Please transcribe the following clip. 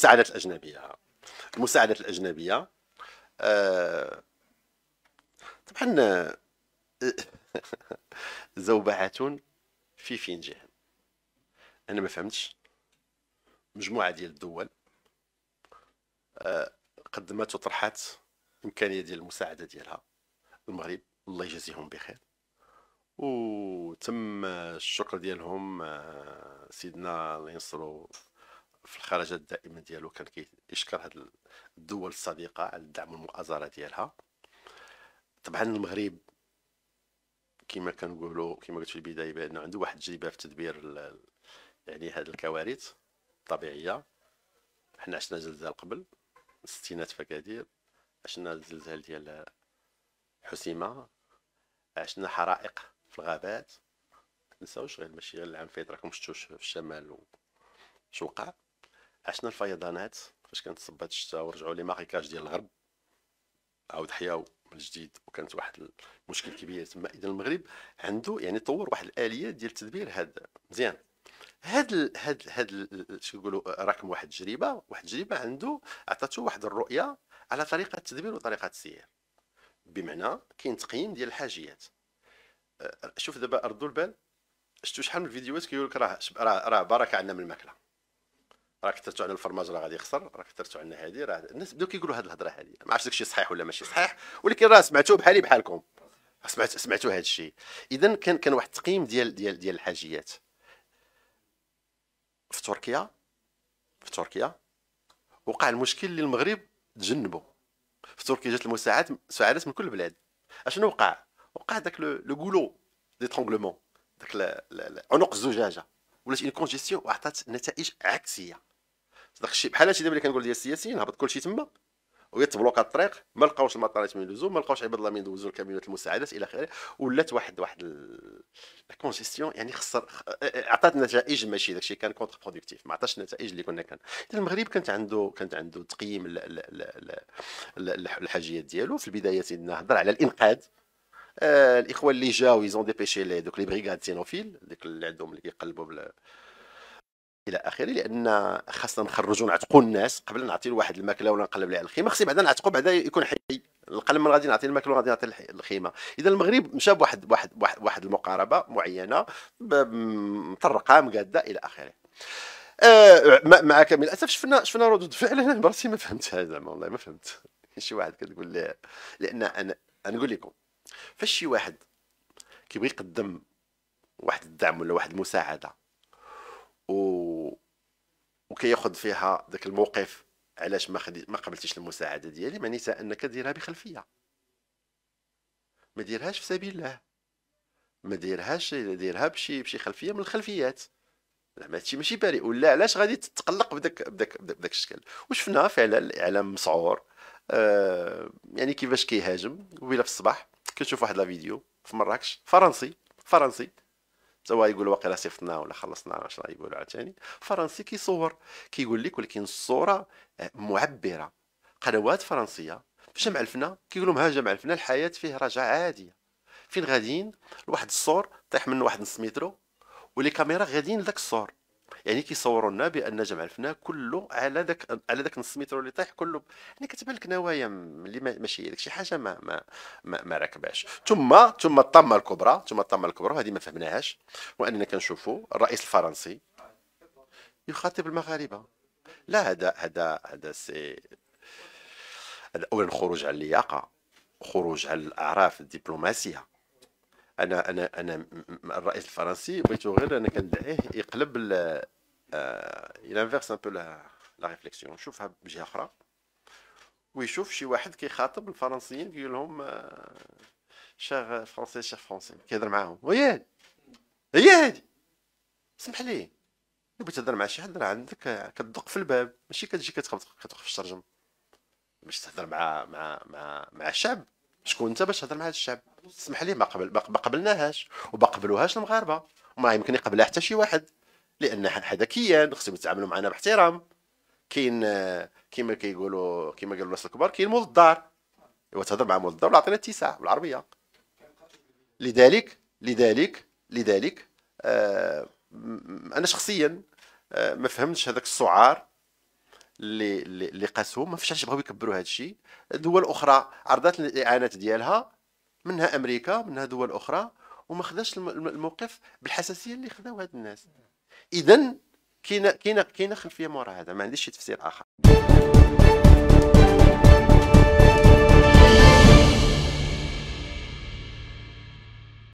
المساعدات الأجنبية المساعدات الأجنبية آه طبعا زوبعة في فنجان أنا ما فهمتش مجموعة ديال الدول آه قدمت وطرحات إمكانية ديال المساعدة ديالها المغرب الله يجازيهم بخير وتم الشكر ديالهم آه، سيدنا الله ينصرو في الخرجات الدائمه ديالو كان كيشكر هاد الدول الصديقه على الدعم والمؤازره ديالها طبعا المغرب كما كنقولوا كما قلت في البدايه بان عنده واحد التجربه في تدبير يعني هاد الكوارث الطبيعيه حنا عشنا زلزال قبل ستينات في اكادير عشنا الزلزال ديال حسيمه عشنا حرائق في الغابات تنساوش غير ماشي غير العام فات راكم شفتوش في الشمال وش وقع عشنا الفيضانات فاش كانت صبات الشتاء ورجعوا لي ماريكاج ديال الغرب عاود حياو من جديد وكانت واحد المشكل كبير تما اذا المغرب عنده يعني طور واحد الاليه ديال تدبير هذا مزيان هاد ال هاد ال هاد شو نقولوا آه، رقم واحد التجربه واحد التجربه عنده عطاته واحد الرؤيه على طريقه التدبير وطريقه السير بمعنى كاين تقييم ديال الحاجيات آه، شوف دابا ردوا البال شفتوا شحال من الفيديوهات كيقول لك راه راه بركه عندنا من الماكله راه كثرتوا على الفرماج راه غادي يخسر راه كثرتوا على هذه راه الناس بداو كيقولوا هذه الهضره هذه ما عرفتش داكشي صحيح ولا ماشي صحيح ولكن راه سمعتوه بحالي بحالكم سمعت سمعتوا هذا الشيء اذا كان كان واحد التقييم ديال ديال ديال الحاجيات في تركيا في تركيا وقع المشكل اللي المغرب تجنبه في تركيا جات المساعدات مساعدات من كل البلاد اشنو وقع وقع داك لو غولو دي ترونغلومون داك عنق الزجاجه ولات اون كونجيستيون وعطات نتائج عكسيه الشيء بحال هادشي دابا اللي كنقول ديال السياسيين هبط كلشي تما ويتبلوكا الطريق ما لقاوش المطارات من دوزو ما لقاوش عباد الله من يدوزو الكاميونات المساعدات الى اخره ولات واحد واحد لا كونجيستيون يعني خسر عطات نتائج ماشي داكشي كان كونتر برودكتيف ما عطاش النتائج اللي كنا كان المغرب كانت عنده كانت عنده تقييم الحاجيات ديالو في البدايه سيدنا هضر على الانقاذ آه، الاخوه اللي جاو ايزون ديبيشي دوك لي بريغاد سينوفيل ديك اللي عندهم اللي كيقلبوا الى اخره لان خاصنا نخرجوا نعتقوا الناس قبل نعطي واحد الماكله ولا نقلب ليه على الخيمه خصني بعدا نعتقوا بعدا يكون حي القلم غادي نعطي الماكله غادي نعطي الخيمه اذا المغرب مشى بواحد واحد واحد, واحد المقاربه معينه مطرقه مقاده الى اخره آه مع كامل الاسف شفنا شفنا ردود فعل انا براسي ما هذا زعما والله ما فهمت شي واحد كتقول لي لان انا نقول لكم فاش شي واحد كيبغي يقدم واحد الدعم ولا واحد المساعده و وكياخذ فيها ذاك الموقف علاش ما خدي ما قبلتيش المساعده ديالي معناتها انك ديرها بخلفيه ما ديرهاش في سبيل الله ما ديرهاش ديرها بشي بشي خلفيه من الخلفيات زعما هادشي ماشي بريء ولا علاش غادي تتقلق بداك بداك بداك الشكل وشفنا فعلا الاعلام مسعور آه يعني كيفاش كيهاجم قبيله في الصباح كنشوف واحد لا فيديو في مراكش فرنسي فرنسي سواء يقول واقيلا صيفطنا ولا خلصنا ولا شنو يقولوا عاوتاني فرنسي كيصور كيقول لك ولكن الصوره آه، معبره قنوات فرنسيه جمع الفنا كيقول لهم ها جمع الفنا الحياه فيه رجعه عاديه فين غاديين لواحد الصور طيح منه واحد نص مترو ولي كاميرا غاديين لذاك الصور يعني كيصوروا لنا بان جمع الفناء كله على ذاك على ذاك نص متر اللي طايح كله يعني كتبان لك نوايا اللي ماشي داك شي حاجه ما ما ما, ما راكباش ثم ثم الطامه الكبرى ثم الطامه الكبرى وهذه ما فهمناهاش واننا كنشوفوا الرئيس الفرنسي يخاطب المغاربه لا هذا هذا هذا سي هذا اولا خروج على اللياقه خروج على الاعراف الدبلوماسيه انا انا انا الرئيس الفرنسي بغيتو غير انا كندعيه يقلب ال ينفيرس ان بو لا ريفليكسيون نشوفها بجهه اخرى ويشوف شي واحد كيخاطب الفرنسيين كيقول لهم آه، شيغ فرونسي شيغ فرونسي كيهضر معاهم وي هي هادي سمح لي بغيت تهضر مع شي حد راه عندك كتدق في الباب ماشي كتجي كتخبط كتوقف الشرجم باش تهضر مع مع مع مع الشعب شكون انت باش تهضر مع هذا الشعب اسمح لي ما قبل ما قبلناهاش وما قبلوهاش المغاربه وما يمكن يقبلها حتى شي واحد لان هذا كيان خصهم يتعاملوا معنا باحترام كاين كيما كيقولوا كيما قالوا الناس الكبار كاين مول الدار ايوا تهضر مع مول الدار ولا عطينا بالعربيه لذلك لذلك لذلك آه انا شخصيا آه ما فهمتش هذاك السعار اللي اللي قاسوا ما فيش علاش بغاو يكبروا هذا الشيء دول اخرى عرضت الاعانات ديالها منها امريكا منها دول اخرى وما خداش الموقف بالحساسيه اللي خداو هاد الناس اذا كاينه كاينه كاينه خلفيه مورا هذا ما عنديش شي تفسير اخر